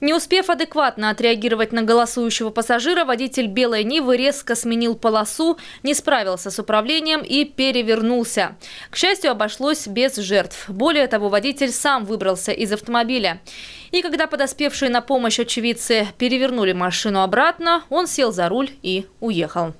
Не успев адекватно отреагировать на голосующего пассажира, водитель «Белой Нивы» резко сменил полосу, не справился с управлением и перевернулся. К счастью, обошлось без жертв. Более того, водитель сам выбрался из автомобиля. И когда подоспевшие на помощь очевидцы перевернули машину обратно, он сел за руль и уехал.